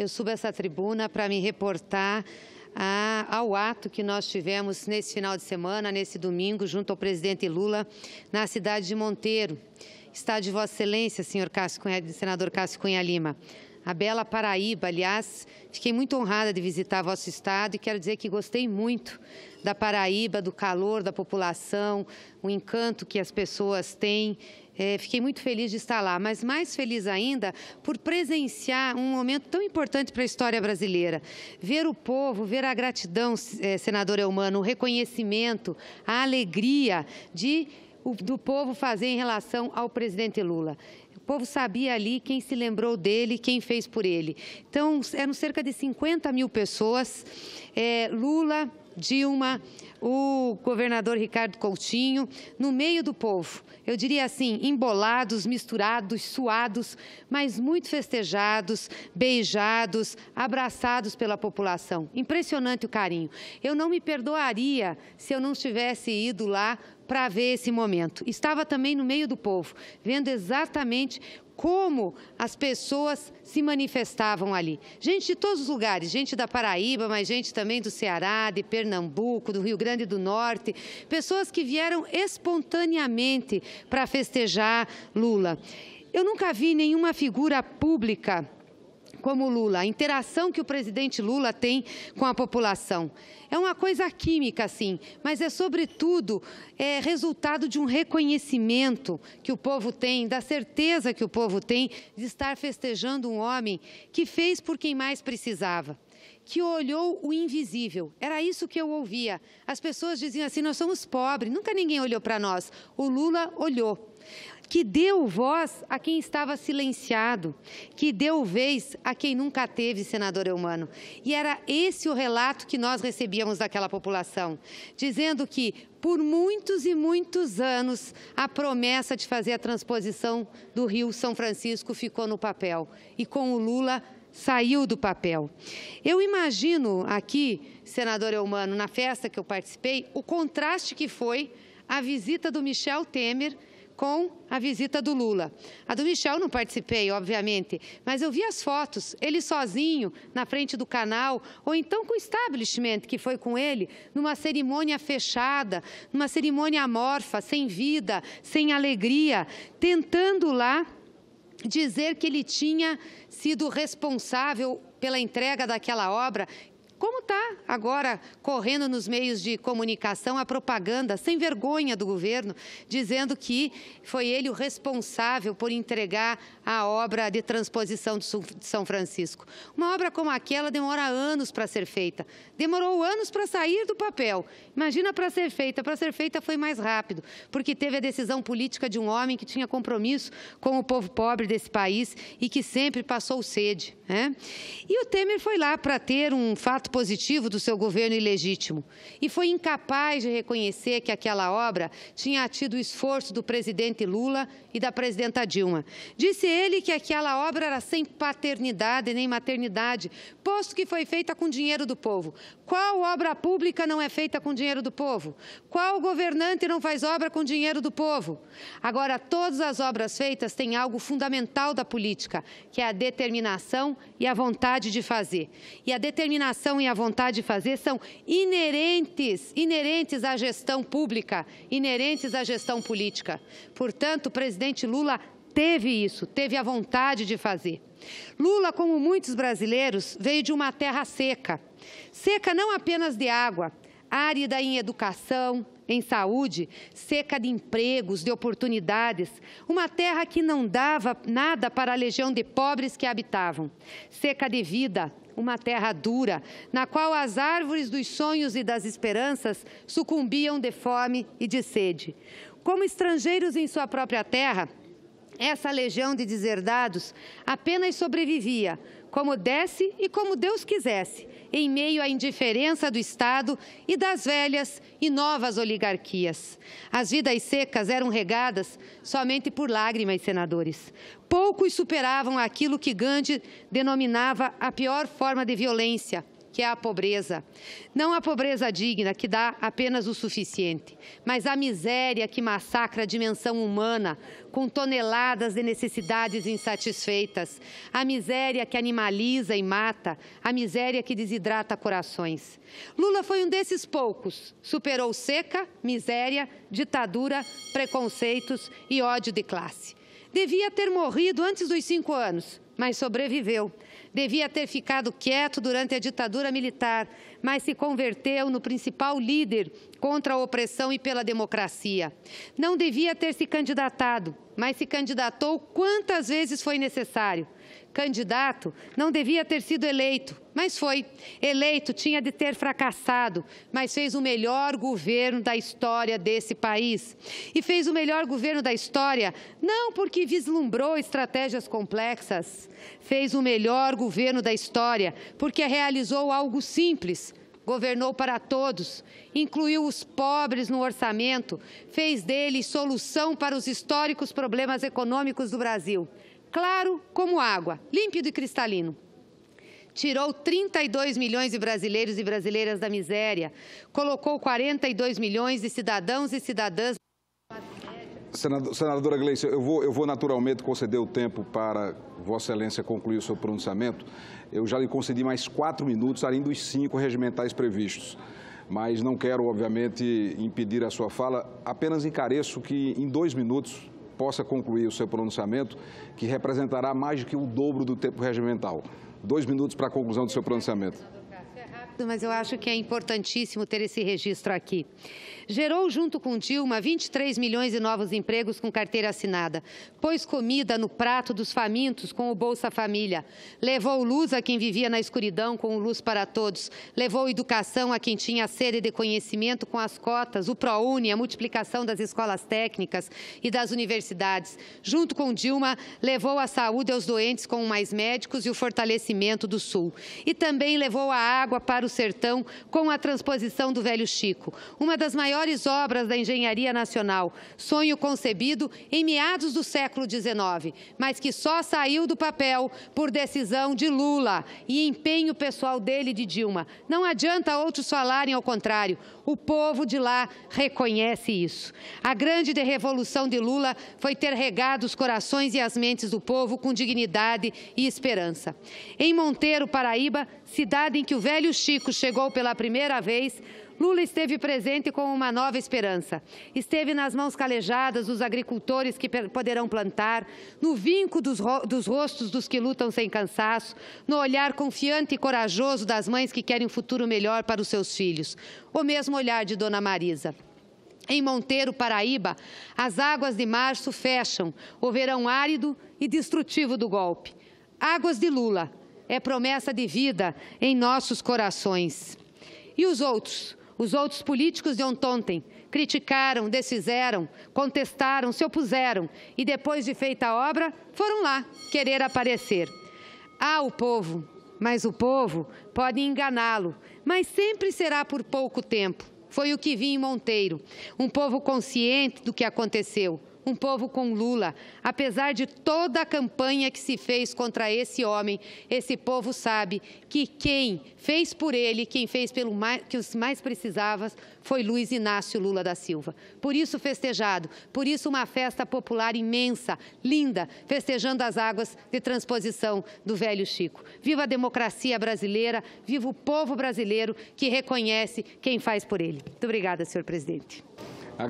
eu subo essa tribuna para me reportar a, ao ato que nós tivemos nesse final de semana, nesse domingo, junto ao presidente Lula, na cidade de Monteiro. Está de Vossa Excelência, senhor Cássio Cunha, senador Cássio Cunha Lima. A bela Paraíba, aliás, fiquei muito honrada de visitar vosso estado e quero dizer que gostei muito da Paraíba, do calor da população, o encanto que as pessoas têm é, fiquei muito feliz de estar lá, mas mais feliz ainda por presenciar um momento tão importante para a história brasileira. Ver o povo, ver a gratidão, é, senador Eumano, o reconhecimento, a alegria de, do povo fazer em relação ao presidente Lula. O povo sabia ali quem se lembrou dele, quem fez por ele. Então, eram cerca de 50 mil pessoas. É, Lula Dilma, o governador Ricardo Coutinho, no meio do povo. Eu diria assim, embolados, misturados, suados, mas muito festejados, beijados, abraçados pela população. Impressionante o carinho. Eu não me perdoaria se eu não tivesse ido lá para ver esse momento. Estava também no meio do povo, vendo exatamente como as pessoas se manifestavam ali. Gente de todos os lugares, gente da Paraíba, mas gente também do Ceará, de Pernambuco, do Rio Grande do Norte, pessoas que vieram espontaneamente para festejar Lula. Eu nunca vi nenhuma figura pública como Lula, a interação que o presidente Lula tem com a população. É uma coisa química, sim, mas é, sobretudo, é resultado de um reconhecimento que o povo tem, da certeza que o povo tem de estar festejando um homem que fez por quem mais precisava que olhou o invisível. Era isso que eu ouvia. As pessoas diziam assim: nós somos pobres, nunca ninguém olhou para nós. O Lula olhou que deu voz a quem estava silenciado, que deu vez a quem nunca teve, senador Eumano. E era esse o relato que nós recebíamos daquela população, dizendo que por muitos e muitos anos, a promessa de fazer a transposição do Rio São Francisco ficou no papel. E com o Lula, saiu do papel. Eu imagino aqui, senador Eumano, na festa que eu participei, o contraste que foi a visita do Michel Temer com a visita do Lula. A do Michel não participei, obviamente, mas eu vi as fotos, ele sozinho, na frente do canal, ou então com o establishment que foi com ele, numa cerimônia fechada, numa cerimônia amorfa, sem vida, sem alegria, tentando lá dizer que ele tinha sido responsável pela entrega daquela obra como está agora correndo nos meios de comunicação a propaganda sem vergonha do governo, dizendo que foi ele o responsável por entregar a obra de transposição de São Francisco. Uma obra como aquela demora anos para ser feita. Demorou anos para sair do papel. Imagina para ser feita. Para ser feita foi mais rápido, porque teve a decisão política de um homem que tinha compromisso com o povo pobre desse país e que sempre passou sede. Né? E o Temer foi lá para ter um fato positivo do seu governo ilegítimo e foi incapaz de reconhecer que aquela obra tinha tido o esforço do presidente Lula e da presidenta Dilma. Disse ele que aquela obra era sem paternidade nem maternidade, posto que foi feita com dinheiro do povo. Qual obra pública não é feita com dinheiro do povo? Qual governante não faz obra com dinheiro do povo? Agora, todas as obras feitas têm algo fundamental da política, que é a determinação e a vontade de fazer. E a determinação e a vontade de fazer são inerentes, inerentes à gestão pública, inerentes à gestão política. Portanto, o presidente Lula teve isso, teve a vontade de fazer. Lula, como muitos brasileiros, veio de uma terra seca. Seca não apenas de água, árida em educação, em saúde, seca de empregos, de oportunidades, uma terra que não dava nada para a legião de pobres que habitavam, seca de vida, uma terra dura, na qual as árvores dos sonhos e das esperanças sucumbiam de fome e de sede. Como estrangeiros em sua própria terra, essa legião de deserdados apenas sobrevivia, como desse e como Deus quisesse, em meio à indiferença do Estado e das velhas e novas oligarquias. As vidas secas eram regadas somente por lágrimas, senadores. Poucos superavam aquilo que Gandhi denominava a pior forma de violência, que é a pobreza. Não a pobreza digna, que dá apenas o suficiente, mas a miséria que massacra a dimensão humana com toneladas de necessidades insatisfeitas. A miséria que animaliza e mata, a miséria que desidrata corações. Lula foi um desses poucos. Superou seca, miséria, ditadura, preconceitos e ódio de classe. Devia ter morrido antes dos cinco anos, mas sobreviveu. Devia ter ficado quieto durante a ditadura militar, mas se converteu no principal líder contra a opressão e pela democracia. Não devia ter se candidatado, mas se candidatou quantas vezes foi necessário. Candidato não devia ter sido eleito, mas foi. Eleito, tinha de ter fracassado, mas fez o melhor governo da história desse país. E fez o melhor governo da história não porque vislumbrou estratégias complexas. Fez o melhor governo da história porque realizou algo simples, governou para todos, incluiu os pobres no orçamento, fez dele solução para os históricos problemas econômicos do Brasil. Claro como água, límpido e cristalino tirou 32 milhões de brasileiros e brasileiras da miséria, colocou 42 milhões de cidadãos e cidadãs. Senador, senadora Gleice, eu vou, eu vou naturalmente conceder o tempo para Vossa Excelência concluir o seu pronunciamento. Eu já lhe concedi mais quatro minutos, além dos cinco regimentais previstos mas não quero, obviamente, impedir a sua fala. Apenas encareço que, em dois minutos, possa concluir o seu pronunciamento, que representará mais do que o dobro do tempo regimental. Dois minutos para a conclusão do seu pronunciamento rápido, mas eu acho que é importantíssimo ter esse registro aqui. Gerou, junto com Dilma, 23 milhões de novos empregos com carteira assinada. Pôs comida no prato dos famintos com o Bolsa Família. Levou luz a quem vivia na escuridão com o Luz para Todos. Levou educação a quem tinha sede de conhecimento com as cotas, o ProUni, a multiplicação das escolas técnicas e das universidades. Junto com Dilma, levou a saúde aos doentes com mais médicos e o fortalecimento do Sul. E também levou a água para os Sertão com a transposição do Velho Chico, uma das maiores obras da engenharia nacional, sonho concebido em meados do século XIX, mas que só saiu do papel por decisão de Lula e empenho pessoal dele e de Dilma. Não adianta outros falarem ao contrário. O povo de lá reconhece isso. A grande revolução de Lula foi ter regado os corações e as mentes do povo com dignidade e esperança. Em Monteiro, Paraíba, cidade em que o velho Chico Chico chegou pela primeira vez, Lula esteve presente com uma nova esperança. Esteve nas mãos calejadas dos agricultores que poderão plantar, no vinco dos, ro dos rostos dos que lutam sem cansaço, no olhar confiante e corajoso das mães que querem um futuro melhor para os seus filhos. O mesmo olhar de Dona Marisa. Em Monteiro, Paraíba, as águas de março fecham o verão árido e destrutivo do golpe. Águas de Lula, é promessa de vida em nossos corações. E os outros? Os outros políticos de ontem criticaram, desfizeram, contestaram, se opuseram e depois de feita a obra, foram lá querer aparecer. Ah, o povo, mas o povo pode enganá-lo, mas sempre será por pouco tempo. Foi o que vi em Monteiro, um povo consciente do que aconteceu, um povo com Lula. Apesar de toda a campanha que se fez contra esse homem, esse povo sabe que quem fez por ele, quem fez pelo mais, que os mais precisavam, foi Luiz Inácio Lula da Silva. Por isso festejado, por isso uma festa popular imensa, linda, festejando as águas de transposição do velho Chico. Viva a democracia brasileira, viva o povo brasileiro que reconhece quem faz por ele. Muito obrigada, senhor presidente.